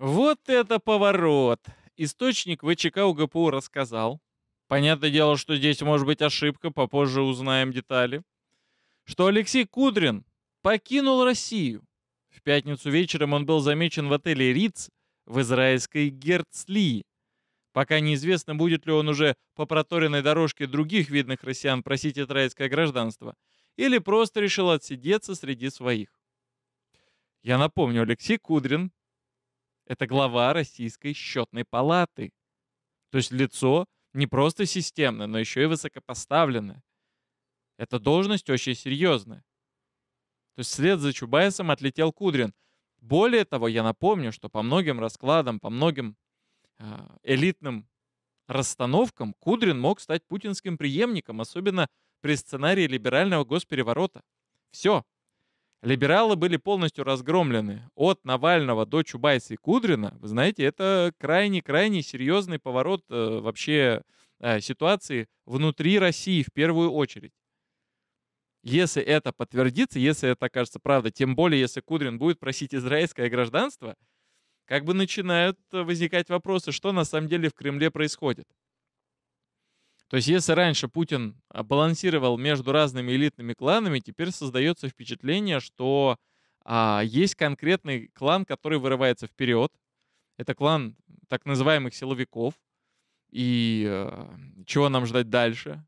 Вот это поворот! Источник ВЧК УГПУ рассказал. Понятное дело, что здесь может быть ошибка, попозже узнаем детали. Что Алексей Кудрин покинул Россию. В пятницу вечером он был замечен в отеле Риц в израильской Герцли. Пока неизвестно, будет ли он уже по проторенной дорожке других видных россиян просить израильское гражданство, или просто решил отсидеться среди своих. Я напомню, Алексей Кудрин это глава Российской счетной палаты. То есть лицо не просто системное, но еще и высокопоставленное. Эта должность очень серьезная. То есть вслед за Чубайсом отлетел Кудрин. Более того, я напомню, что по многим раскладам, по многим э, элитным расстановкам Кудрин мог стать путинским преемником, особенно при сценарии либерального госпереворота. Все, Либералы были полностью разгромлены. От Навального до Чубайса и Кудрина, вы знаете, это крайне-крайне серьезный поворот э, вообще э, ситуации внутри России в первую очередь. Если это подтвердится, если это окажется правда, тем более если Кудрин будет просить израильское гражданство, как бы начинают э, возникать вопросы, что на самом деле в Кремле происходит. То есть если раньше Путин а, балансировал между разными элитными кланами, теперь создается впечатление, что а, есть конкретный клан, который вырывается вперед. Это клан так называемых силовиков. И а, чего нам ждать дальше?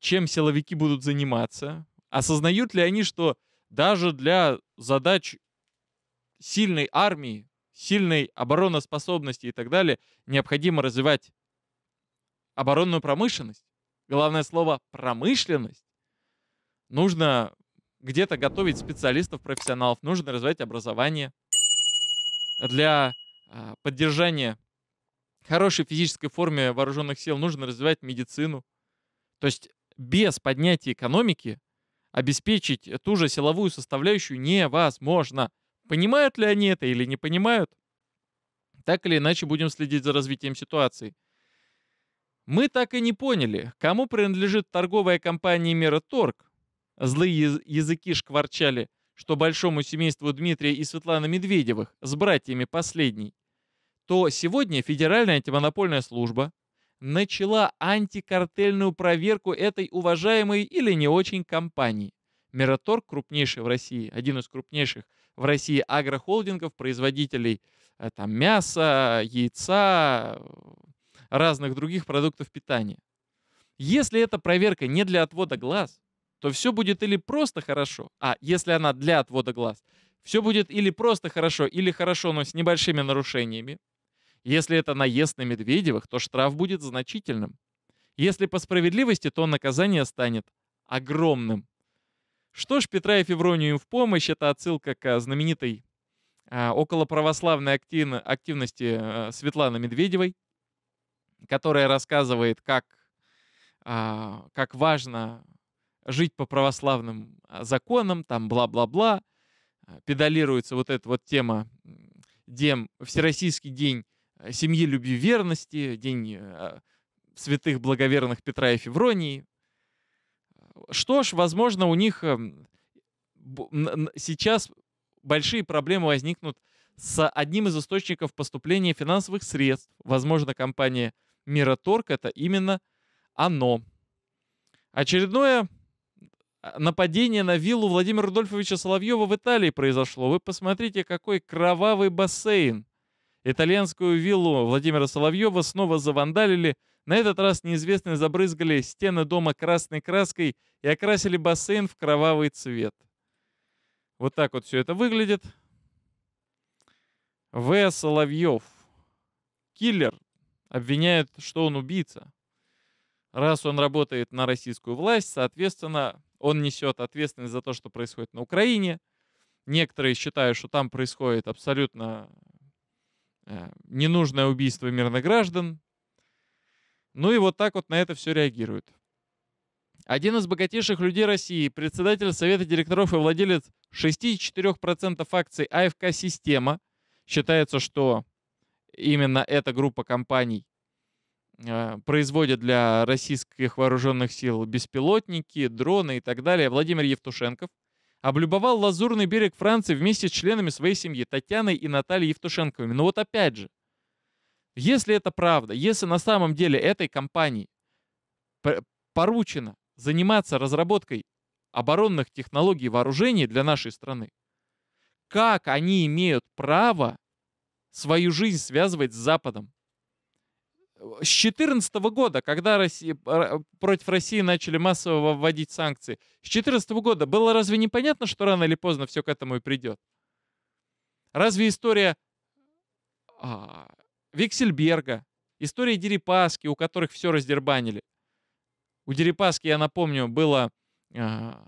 Чем силовики будут заниматься? Осознают ли они, что даже для задач сильной армии, сильной обороноспособности и так далее необходимо развивать оборонную промышленность. Главное слово «промышленность». Нужно где-то готовить специалистов, профессионалов, нужно развивать образование для а, поддержания хорошей физической формы вооруженных сил, нужно развивать медицину. То есть без поднятия экономики обеспечить ту же силовую составляющую невозможно. Понимают ли они это или не понимают? Так или иначе будем следить за развитием ситуации. Мы так и не поняли, кому принадлежит торговая компания «Мираторг». Злые языки шкварчали, что большому семейству Дмитрия и Светланы Медведевых с братьями последней. То сегодня Федеральная антимонопольная служба начала антикартельную проверку этой уважаемой или не очень компании. Мираторг, крупнейший в России, один из крупнейших в России агрохолдингов, производителей э, там, мяса, яйца, разных других продуктов питания. Если эта проверка не для отвода глаз, то все будет или просто хорошо, а если она для отвода глаз, все будет или просто хорошо, или хорошо, но с небольшими нарушениями. Если это наезд на Медведевых, то штраф будет значительным. Если по справедливости, то наказание станет огромным. Что ж, Петра и Февронию в помощь, это отсылка к знаменитой а, околоправославной активности э, Светланы Медведевой которая рассказывает, как, а, как важно жить по православным а, законам, там бла-бла-бла. А, педалируется вот эта вот тема Дем, Всероссийский день э, семьи, любви, верности, день святых благоверных Петра и Февронии. Что ж, возможно, у них эм, сейчас большие проблемы возникнут с одним из источников поступления финансовых средств. Возможно, компания Мираторг — это именно оно. Очередное а, нападение на виллу Владимира Рудольфовича Соловьева в Италии произошло. Вы посмотрите, какой кровавый бассейн. Итальянскую виллу Владимира Соловьева снова завандалили. На этот раз неизвестные забрызгали стены дома красной краской и окрасили бассейн в кровавый цвет. Вот так вот все это выглядит. В. Соловьев. Киллер. Обвиняют, что он убийца. Раз он работает на российскую власть, соответственно, он несет ответственность за то, что происходит на Украине. Некоторые считают, что там происходит абсолютно э, ненужное убийство мирных граждан. Ну и вот так вот на это все реагируют. Один из богатейших людей России, председатель Совета директоров и владелец 64% акций АФК «Система», считается, что именно эта группа компаний а, производит для российских вооруженных сил беспилотники, дроны и так далее, Владимир Евтушенков облюбовал Лазурный берег Франции вместе с членами своей семьи Татьяной и Натальей Евтушенковыми. Но вот опять же, если это правда, если на самом деле этой компании поручено заниматься разработкой оборонных технологий вооружений для нашей страны, как они имеют право свою жизнь связывать с Западом. С 2014 года, когда Россия, э, против России начали массово вводить санкции, с 2014 года было разве непонятно, что рано или поздно все к этому и придет? Разве история а, Виксельберга, история Дерипаски, у которых все раздербанили? У Дерипаски, я напомню, было а,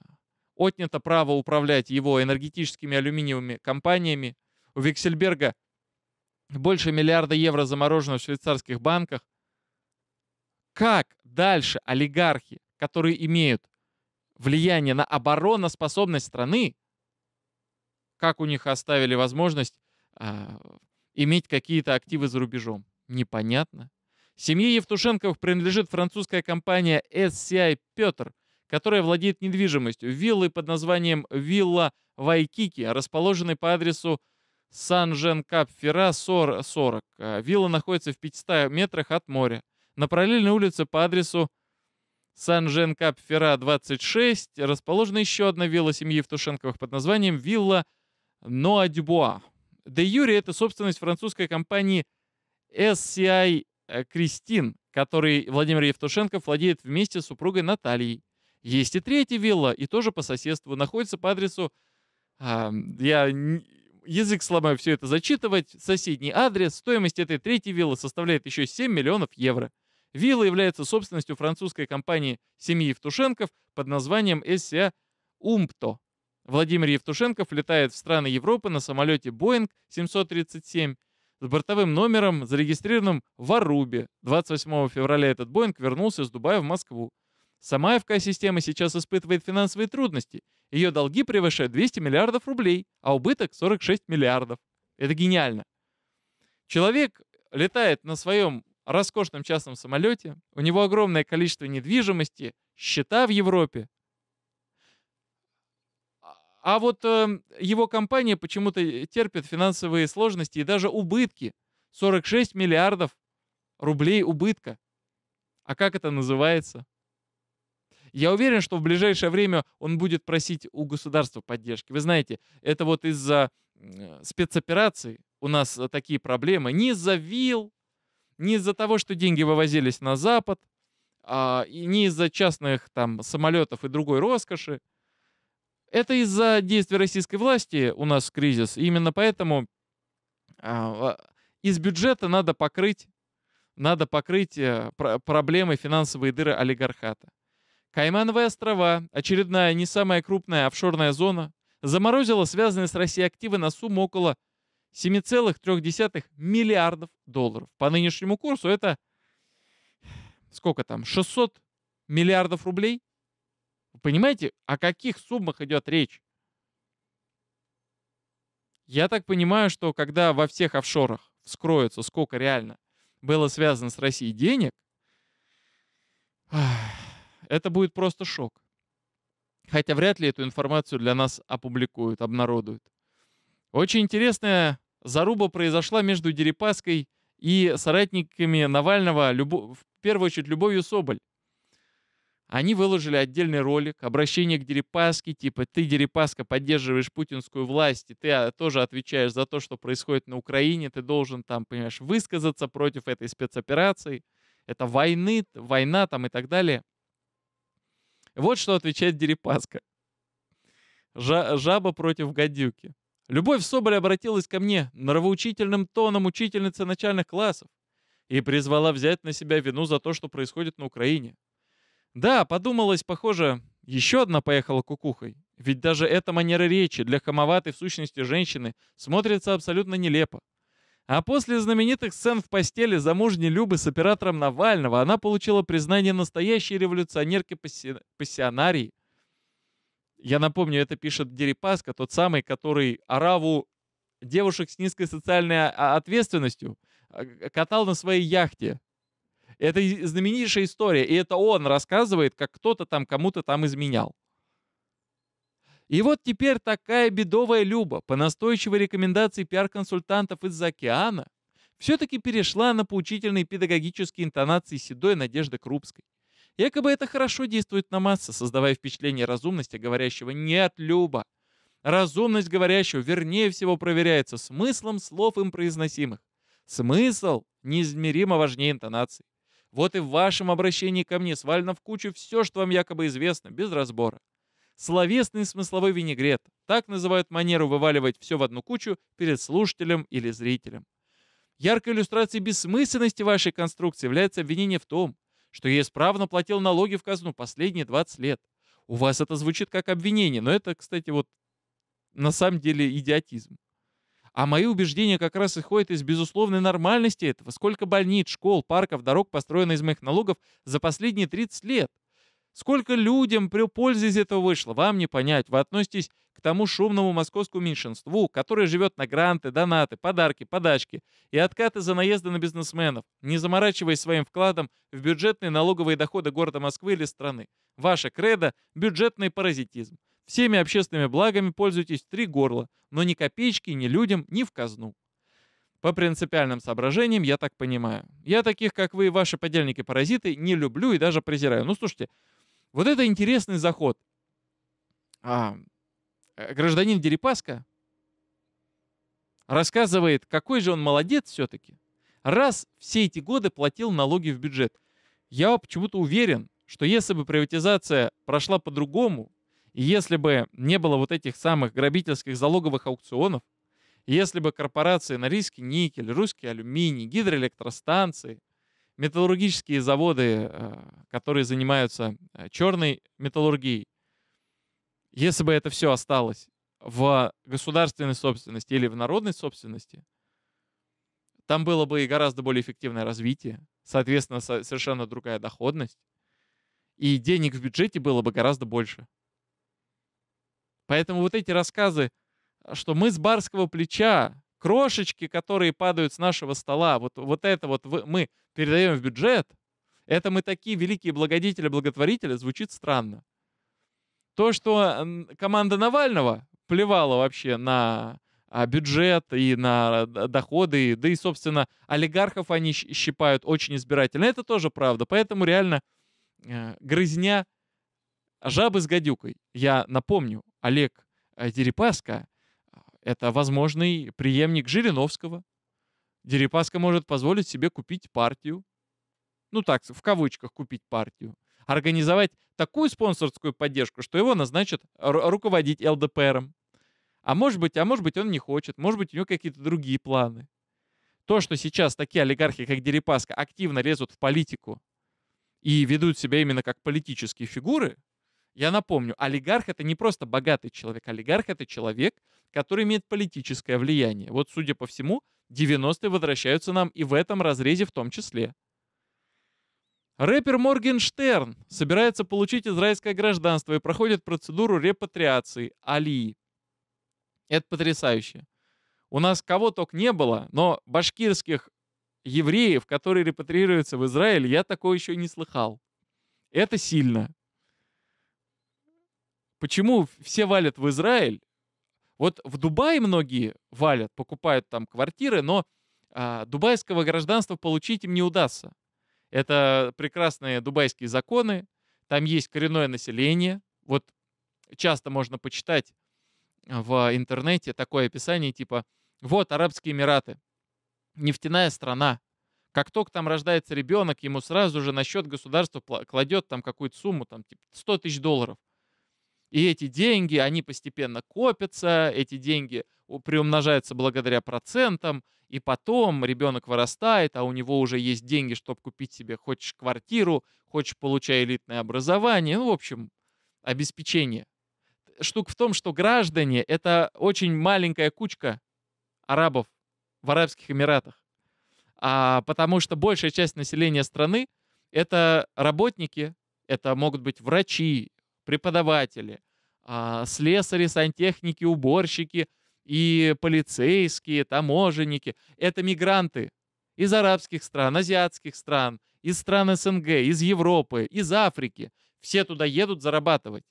отнято право управлять его энергетическими алюминиевыми компаниями. У Виксельберга больше миллиарда евро заморожено в швейцарских банках. Как дальше олигархи, которые имеют влияние на обороноспособность страны, как у них оставили возможность э, иметь какие-то активы за рубежом? Непонятно. Семье Евтушенковых принадлежит французская компания SCI «Петр», которая владеет недвижимостью, виллы под названием «Вилла Вайкики», расположенной по адресу Сан-Жен-Кап-Фера 40. Э, вилла находится в 500 метрах от моря. На параллельной улице по адресу Сан-Жен-Кап-Фера 26 расположена еще одна вилла семьи Евтушенковых под названием «Вилла Ноа-Дюбуа». Де Юри — это собственность французской компании SCI э, «Кристин», которой Владимир Евтушенков владеет вместе с супругой Натальей. Есть и третья вилла, и тоже по соседству, находится по адресу... Э, я язык сломаю все это зачитывать, соседний адрес, стоимость этой третьей виллы составляет еще 7 миллионов евро. Вилла является собственностью французской компании семьи Евтушенков под названием SCA а «Умпто». Владимир Евтушенков летает в страны Европы на самолете Boeing 737 с бортовым номером, зарегистрированным в Арубе. 28 февраля этот Боинг вернулся из Дубая в Москву. Сама ФК-система сейчас испытывает финансовые трудности. Ее долги превышают 200 миллиардов рублей, а убыток 46 миллиардов. Это гениально. Человек летает на своем роскошном частном самолете, у него огромное количество недвижимости, счета в Европе. А, а вот э, его компания почему-то э, терпит финансовые сложности и даже убытки. 46 миллиардов рублей убытка. А как это называется? Я уверен, что в ближайшее время он будет просить у государства поддержки. Вы знаете, это вот из-за спецопераций у нас э, такие проблемы. Не из-за вил, не из-за того, что деньги вывозились на Запад, а, и не из-за частных там самолетов и другой роскоши. Это из-за действий российской власти у нас кризис. И именно поэтому а, а из бюджета надо покрыть, надо покрыть э, проблемы финансовые дыры олигархата. Каймановые острова, очередная не самая крупная офшорная зона, заморозила связанные с Россией активы на сумму около 7,3 миллиардов долларов. По нынешнему курсу это сколько там, 600 миллиардов рублей? Вы понимаете, о каких суммах идет речь? Я так понимаю, что когда во всех офшорах вскроется, сколько реально было связано с Россией денег, это будет просто шок. Хотя вряд ли эту информацию для нас опубликуют, обнародуют. Очень интересная заруба произошла между Дерипаской и соратниками Навального, в первую очередь Любовью Соболь. Они выложили отдельный ролик, обращение к Дерипаске, типа «Ты, Дерипаска, поддерживаешь путинскую власть, и ты а, тоже отвечаешь за то, что происходит на Украине, ты должен там, понимаешь, высказаться против этой спецоперации, это войны, война там и так далее». Вот что отвечает Дерипаска. Жа жаба против гадюки. Любовь Соболь обратилась ко мне норовоучительным тоном учительницы начальных классов и призвала взять на себя вину за то, что происходит на Украине. Да, подумалось, похоже, еще одна поехала кукухой. Ведь даже эта манера речи для хамоватой в сущности женщины смотрится абсолютно нелепо. А после знаменитых сцен в постели замужней Любы с оператором Навального она получила признание настоящей революционерки-пассионарии. Я напомню, это пишет Дерипаска, тот самый, который Араву девушек с низкой социальной а, а, ответственностью а, катал на своей яхте. Это знаменитейшая история, и это он рассказывает, как кто-то там кому-то там изменял. И вот теперь такая бедовая Люба по настойчивой рекомендации пиар-консультантов из океана все-таки перешла на поучительные педагогические интонации седой Надежды Крупской. Якобы это хорошо действует на массы, создавая впечатление разумности говорящего «нет, Люба». Разумность говорящего вернее всего проверяется смыслом слов им произносимых. Смысл неизмеримо важнее интонации. Вот и в вашем обращении ко мне свалено в кучу все, что вам якобы известно, без разбора словесный смысловой винегрет. Так называют манеру вываливать все в одну кучу перед слушателем или зрителем. Яркой иллюстрацией бессмысленности вашей конструкции является обвинение в том, что я исправно платил налоги в казну последние 20 лет. У вас это звучит как обвинение, но это, кстати, вот на самом деле идиотизм. А мои убеждения как раз исходят из безусловной нормальности этого. Сколько больниц, школ, парков, дорог построено из моих налогов за последние 30 лет? Сколько людям при пользе из этого вышло, вам не понять. Вы относитесь к тому шумному московскому меньшинству, которое живет на гранты, донаты, подарки, подачки и откаты за наезды на бизнесменов, не заморачиваясь своим вкладом в бюджетные налоговые доходы города Москвы или страны. Ваша кредо – бюджетный паразитизм. Всеми общественными благами пользуйтесь три горла, но ни копеечки ни людям, ни в казну. По принципиальным соображениям, я так понимаю. Я таких, как вы и ваши подельники-паразиты, не люблю и даже презираю. Ну, слушайте, вот это интересный заход. А, э, гражданин Дерипаска рассказывает, какой же он молодец все-таки. Раз все эти годы платил налоги в бюджет. Я почему-то уверен, что если бы приватизация прошла по-другому, и если бы не было вот этих самых грабительских залоговых аукционов, если бы корпорации на риске никель, русский алюминий, гидроэлектростанции – металлургические заводы, э, которые занимаются э, черной металлургией, если бы это все осталось в государственной собственности или в народной собственности, там было бы и гораздо более эффективное развитие, соответственно, совершенно другая доходность, и денег в бюджете было бы гораздо больше. Поэтому вот эти рассказы, что мы с барского плеча крошечки, которые падают с нашего стола, вот, вот это вот мы передаем в бюджет, это мы такие великие благодетели, благотворители, звучит странно. То, что команда Навального плевала вообще на а, бюджет и на а, доходы, да и, собственно, олигархов они щипают очень избирательно. Это тоже правда. Поэтому реально э, грызня жабы с гадюкой. Я напомню, Олег э, Дерипаска это возможный преемник Жириновского. Дерипаска может позволить себе купить партию. Ну так, в кавычках купить партию. Организовать такую спонсорскую поддержку, что его назначат руководить ЛДПРом. А может быть, а может быть он не хочет, может быть у него какие-то другие планы. То, что сейчас такие олигархи, как Дерипаска, активно лезут в политику и ведут себя именно как политические фигуры, я напомню, олигарх это не просто богатый человек, олигарх это человек, который имеет политическое влияние. Вот, судя по всему, 90-е возвращаются нам и в этом разрезе в том числе. Рэпер Моргенштерн собирается получить израильское гражданство и проходит процедуру репатриации Алии. Это потрясающе. У нас кого только не было, но башкирских евреев, которые репатриируются в Израиль, я такого еще не слыхал. Это сильно. Почему все валят в Израиль? Вот в Дубае многие валят, покупают там квартиры, но а, дубайского гражданства получить им не удастся. Это прекрасные дубайские законы, там есть коренное население. Вот часто можно почитать в интернете такое описание, типа, вот Арабские Эмираты, нефтяная страна. Как только там рождается ребенок, ему сразу же на счет государства кладет там какую-то сумму, там типа 100 тысяч долларов – и эти деньги, они постепенно копятся, эти деньги приумножаются благодаря процентам, и потом ребенок вырастает, а у него уже есть деньги, чтобы купить себе хочешь квартиру, хочешь получать элитное образование, ну, в общем, обеспечение. Штука в том, что граждане — это очень маленькая кучка арабов в Арабских Эмиратах, а, потому что большая часть населения страны — это работники, это могут быть врачи, преподаватели, а, слесари, сантехники, уборщики и полицейские, таможенники. Это мигранты из арабских стран, азиатских стран, из стран СНГ, из Европы, из Африки. Все туда едут зарабатывать.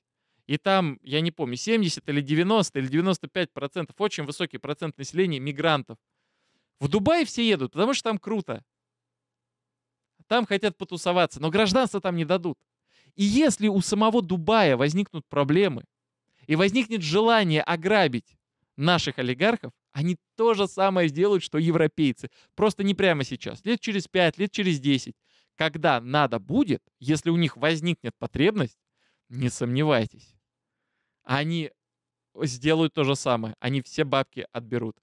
И там, я не помню, 70 или 90 или 95 процентов, очень высокий процент населения мигрантов. В Дубай все едут, потому что там круто. Там хотят потусоваться, но гражданство там не дадут. И если у самого Дубая возникнут проблемы, и возникнет желание ограбить наших олигархов, они то же самое сделают, что европейцы. Просто не прямо сейчас, лет через 5, лет через 10. Когда надо будет, если у них возникнет потребность, не сомневайтесь, они сделают то же самое. Они все бабки отберут.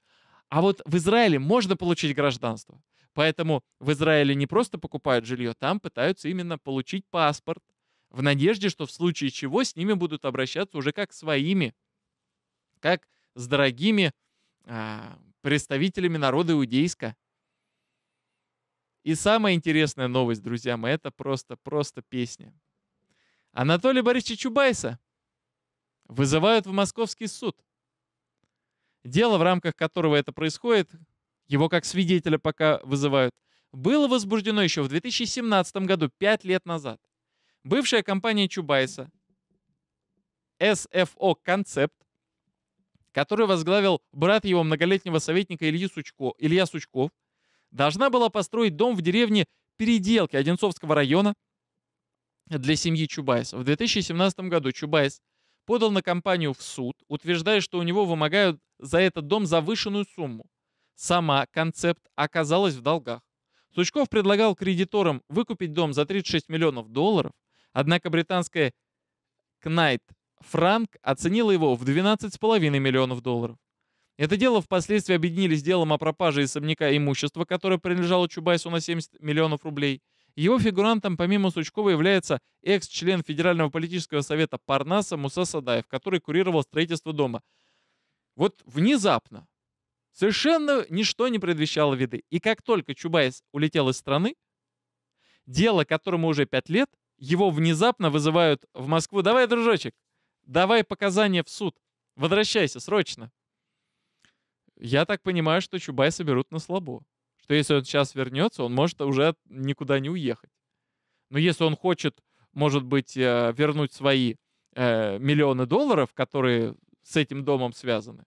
А вот в Израиле можно получить гражданство. Поэтому в Израиле не просто покупают жилье, там пытаются именно получить паспорт, в надежде, что в случае чего с ними будут обращаться уже как своими, как с дорогими а, представителями народа иудейска. И самая интересная новость, друзья мои, это просто-просто песня. Анатолия Борисовича Чубайса вызывают в московский суд. Дело, в рамках которого это происходит, его как свидетеля пока вызывают, было возбуждено еще в 2017 году, пять лет назад бывшая компания Чубайса, SFO «Концепт», которую возглавил брат его многолетнего советника Ильи Сучко, Илья Сучков, должна была построить дом в деревне Переделки Одинцовского района для семьи Чубайса. В 2017 году Чубайс подал на компанию в суд, утверждая, что у него вымогают за этот дом завышенную сумму. Сама концепт оказалась в долгах. Сучков предлагал кредиторам выкупить дом за 36 миллионов долларов, Однако британская Knight Frank оценила его в 12,5 миллионов долларов. Это дело впоследствии объединили с делом о пропаже особняка имущества, которое принадлежало Чубайсу на 70 миллионов рублей. Его фигурантом помимо Сучкова является экс-член Федерального политического совета Парнаса Муса Садаев, который курировал строительство дома. Вот внезапно, совершенно ничто не предвещало виды. И как только Чубайс улетел из страны, дело, которому уже пять лет, его внезапно вызывают в Москву. «Давай, дружочек, давай показания в суд. Возвращайся срочно». Я так понимаю, что Чубай соберут на слабо. Что если он сейчас вернется, он может уже никуда не уехать. Но если он хочет, может быть, э, вернуть свои э, миллионы долларов, которые с этим домом связаны,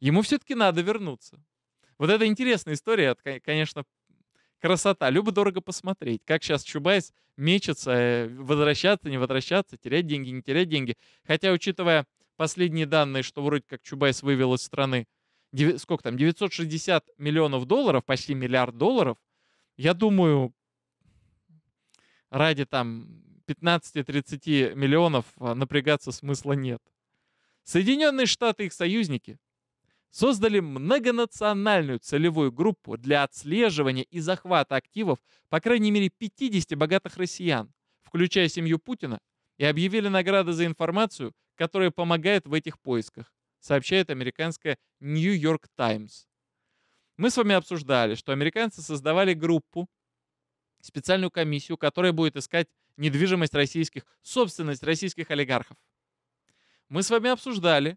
ему все-таки надо вернуться. Вот это интересная история, конечно, красота. Любо дорого посмотреть, как сейчас Чубайс мечется, э, возвращаться, не возвращаться, терять деньги, не терять деньги. Хотя, учитывая последние данные, что вроде как Чубайс вывел из страны, сколько там, 960 миллионов долларов, почти миллиард долларов, я думаю, ради там 15-30 миллионов а, напрягаться смысла нет. Соединенные Штаты их союзники создали многонациональную целевую группу для отслеживания и захвата активов по крайней мере 50 богатых россиян, включая семью Путина, и объявили награды за информацию, которая помогает в этих поисках, сообщает американская New York Times. Мы с вами обсуждали, что американцы создавали группу, специальную комиссию, которая будет искать недвижимость российских, собственность российских олигархов. Мы с вами обсуждали,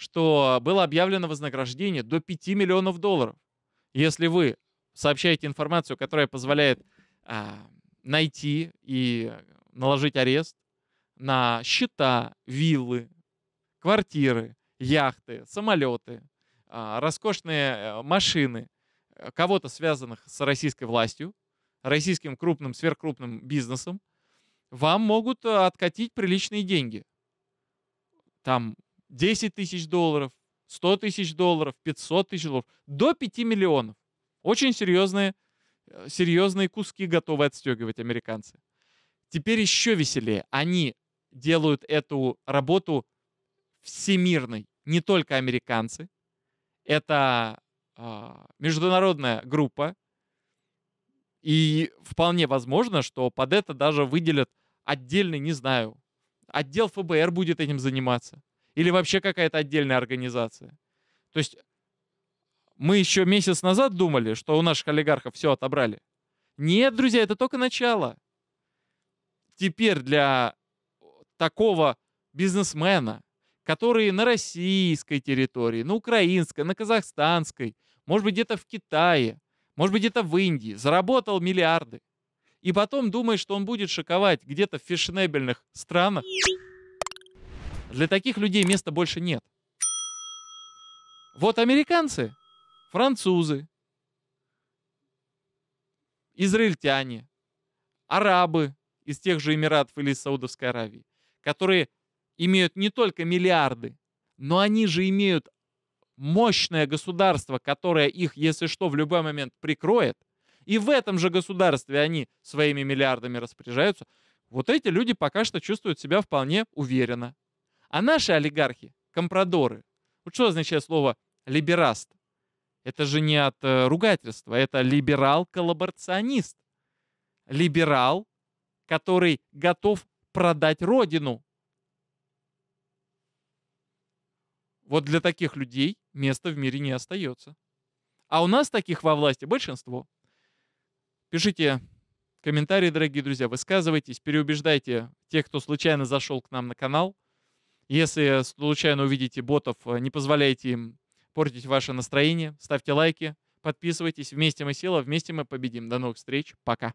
что было объявлено вознаграждение до 5 миллионов долларов. Если вы сообщаете информацию, которая позволяет а, найти и наложить арест на счета, виллы, квартиры, яхты, самолеты, а, роскошные э, машины, э, кого-то связанных с российской властью, российским крупным, сверхкрупным бизнесом, вам могут э, откатить приличные деньги. Там 10 тысяч долларов, 100 тысяч долларов, 500 тысяч долларов, до 5 миллионов. Очень серьезные, э, серьезные куски готовы отстегивать американцы. Теперь еще веселее. Они делают эту работу всемирной. Не только американцы. Это э, международная группа. И вполне возможно, что под это даже выделят отдельный, не знаю, отдел ФБР будет этим заниматься. Или вообще какая-то отдельная организация. То есть мы еще месяц назад думали, что у наших олигархов все отобрали. Нет, друзья, это только начало. Теперь для такого бизнесмена, который на российской территории, на украинской, на казахстанской, может быть, где-то в Китае, может быть, где-то в Индии, заработал миллиарды. И потом думает, что он будет шиковать где-то в фешенебельных странах, для таких людей места больше нет. Вот американцы, французы, израильтяне, арабы из тех же Эмиратов или из Саудовской Аравии, которые имеют не только миллиарды, но они же имеют мощное государство, которое их, если что, в любой момент прикроет, и в этом же государстве они своими миллиардами распоряжаются, вот эти люди пока что чувствуют себя вполне уверенно. А наши олигархи — компрадоры. Вот что означает слово «либераст»? Это же не от э, ругательства, это либерал-коллаборационист. Либерал, который готов продать родину. Вот для таких людей места в мире не остается. А у нас таких во власти большинство. Пишите комментарии, дорогие друзья, высказывайтесь, переубеждайте тех, кто случайно зашел к нам на канал. Если случайно увидите ботов, э, не позволяйте им портить ваше настроение. Ставьте лайки, подписывайтесь. Вместе мы сила, вместе мы победим. До новых встреч. Пока.